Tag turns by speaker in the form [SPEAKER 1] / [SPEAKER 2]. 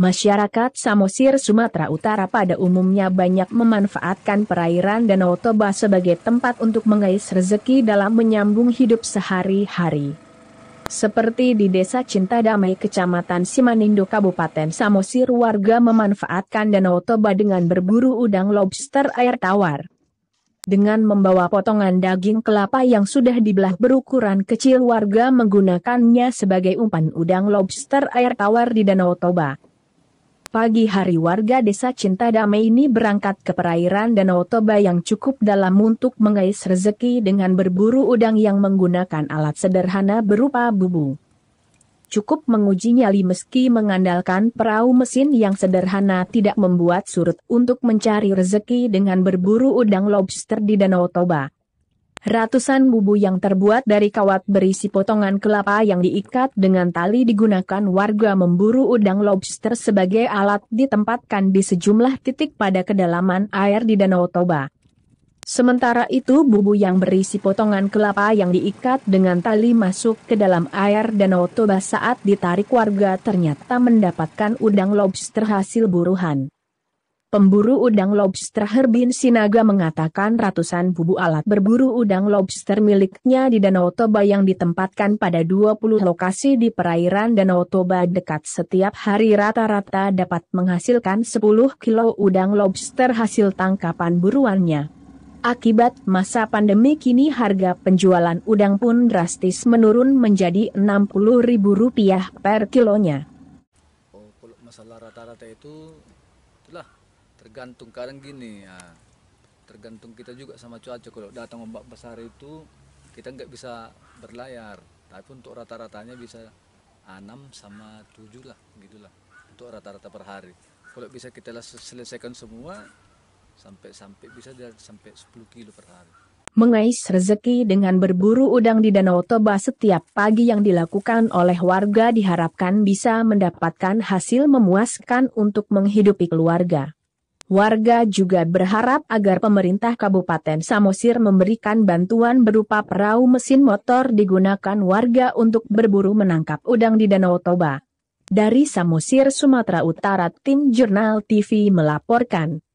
[SPEAKER 1] Masyarakat Samosir Sumatera Utara pada umumnya banyak memanfaatkan perairan Danau Toba sebagai tempat untuk mengais rezeki dalam menyambung hidup sehari-hari. Seperti di Desa Cinta Damai Kecamatan Simanindo Kabupaten Samosir warga memanfaatkan Danau Toba dengan berburu udang lobster air tawar. Dengan membawa potongan daging kelapa yang sudah dibelah berukuran kecil warga menggunakannya sebagai umpan udang lobster air tawar di Danau Toba. Pagi hari warga desa Cinta Damai ini berangkat ke perairan Danau Toba yang cukup dalam untuk mengais rezeki dengan berburu udang yang menggunakan alat sederhana berupa bubu. Cukup menguji nyali meski mengandalkan perahu mesin yang sederhana tidak membuat surut untuk mencari rezeki dengan berburu udang lobster di Danau Toba. Ratusan bubu yang terbuat dari kawat berisi potongan kelapa yang diikat dengan tali digunakan warga memburu udang lobster sebagai alat ditempatkan di sejumlah titik pada kedalaman air di Danau Toba. Sementara itu bubu yang berisi potongan kelapa yang diikat dengan tali masuk ke dalam air Danau Toba saat ditarik warga ternyata mendapatkan udang lobster hasil buruhan. Pemburu udang lobster Herbin Sinaga mengatakan ratusan bubu alat berburu udang lobster miliknya di Danau Toba yang ditempatkan pada 20 lokasi di perairan Danau Toba dekat setiap hari rata-rata dapat menghasilkan 10 kilo udang lobster hasil tangkapan buruannya. Akibat masa pandemi kini harga penjualan udang pun drastis menurun menjadi Rp60.000 per kilonya.
[SPEAKER 2] Oh, kalau masalah rata-rata itu tergantung kadang gini ya tergantung kita juga sama cuaca kalau datang ombak besar itu kita nggak bisa berlayar tapi untuk rata-ratanya bisa 6 sama 7 lah gitulah untuk rata-rata per hari kalau bisa kita selesaikan semua sampai sampai bisa dari sampai 10 kilo per hari
[SPEAKER 1] mengais rezeki dengan berburu udang di Danau Toba setiap pagi yang dilakukan oleh warga diharapkan bisa mendapatkan hasil memuaskan untuk menghidupi keluarga. Warga juga berharap agar pemerintah Kabupaten Samosir memberikan bantuan berupa perahu mesin motor digunakan warga untuk berburu menangkap udang di Danau Toba. Dari Samosir, Sumatera Utara, Tim Jurnal TV melaporkan.